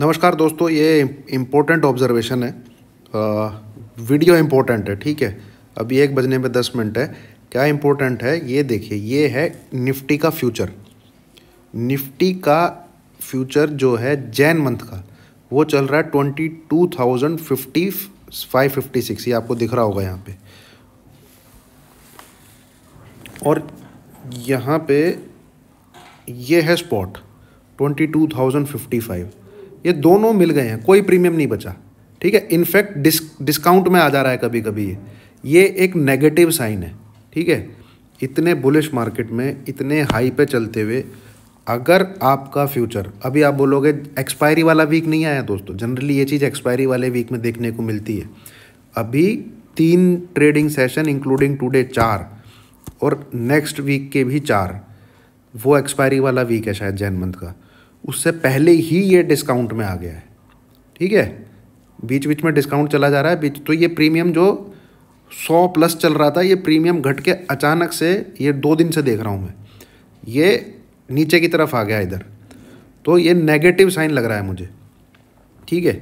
नमस्कार दोस्तों ये इम्पोर्टेंट ऑब्जर्वेशन है आ, वीडियो इम्पोर्टेंट है ठीक है अभी एक बजने में दस मिनट है क्या इम्पोर्टेंट है ये देखिए ये है निफ्टी का फ्यूचर निफ्टी का फ्यूचर जो है जैन मंथ का वो चल रहा है twenty two thousand fifty five fifty six ये आपको दिख रहा होगा यहाँ पे और यहाँ पे ये है spot twenty two thousand fifty five ये दोनों मिल गए हैं कोई प्रीमियम नहीं बचा ठीक है इनफैक्ट डिस डिस्काउंट में आ जा रहा है कभी कभी ये ये एक नेगेटिव साइन है ठीक है इतने बुलिश मार्केट में इतने हाई पे चलते हुए अगर आपका फ्यूचर अभी आप बोलोगे एक्सपायरी वाला वीक नहीं आया दोस्तों जनरली ये चीज़ एक्सपायरी वाले वीक में देखने को मिलती है अभी तीन ट्रेडिंग सेशन इंक्लूडिंग टुडे चार और नेक्स्ट वीक के भी चार वो एक्सपायरी वाला वीक है शायद जैन मंथ का उससे पहले ही ये डिस्काउंट में आ गया है ठीक है बीच बीच में डिस्काउंट चला जा रहा है बीच तो ये प्रीमियम जो सौ प्लस चल रहा था ये प्रीमियम घट के अचानक से ये दो दिन से देख रहा हूँ मैं ये नीचे की तरफ आ गया इधर तो ये नेगेटिव साइन लग रहा है मुझे ठीक है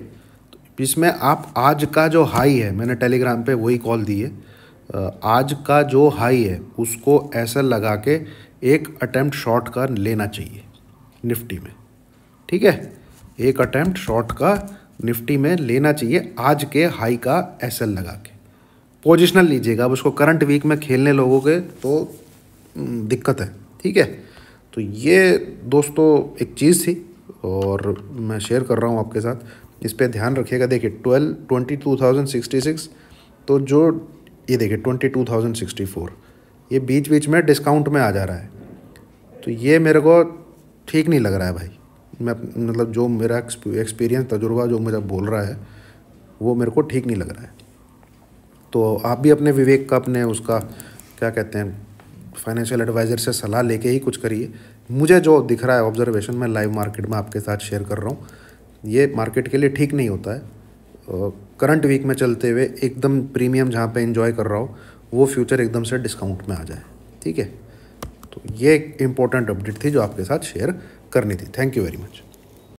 तो इसमें आप आज का जो हाई है मैंने टेलीग्राम पे वही कॉल दी है आज का जो हाई है उसको ऐसा लगा के एक अटैम्प्ट शॉर्ट कर लेना चाहिए निफ्टी में ठीक है एक अटैम्प्ट शॉर्ट का निफ्टी में लेना चाहिए आज के हाई का एस लगा के पोजिशनल लीजिएगा अब उसको करंट वीक में खेलने लोगों के तो हम्म, दिक्कत है ठीक है तो ये दोस्तों एक चीज़ थी और मैं शेयर कर रहा हूँ आपके साथ इस पर ध्यान रखिएगा देखिए twelve twenty two thousand sixty six तो जो ये देखिए twenty two thousand sixty four ये बीच बीच में डिस्काउंट में आ जा रहा है तो ये मेरे को ठीक नहीं लग रहा है भाई मैं मतलब जो मेरा एक्सपीरियंस तजुर्बा जो मुझे बोल रहा है वो मेरे को ठीक नहीं लग रहा है तो आप भी अपने विवेक का अपने उसका क्या कहते हैं फाइनेंशियल एडवाइज़र से सलाह लेके ही कुछ करिए मुझे जो दिख रहा है ऑब्जर्वेशन मैं लाइव मार्केट में आपके साथ शेयर कर रहा हूँ ये मार्केट के लिए ठीक नहीं होता है करंट वीक में चलते हुए एकदम प्रीमियम जहाँ पे इन्जॉय कर रहा हो वो फ्यूचर एकदम से डिस्काउंट में आ जाए ठीक है तो ये एक इम्पोर्टेंट अपडेट थी जो आपके साथ शेयर करने थी थैंक यू वेरी मच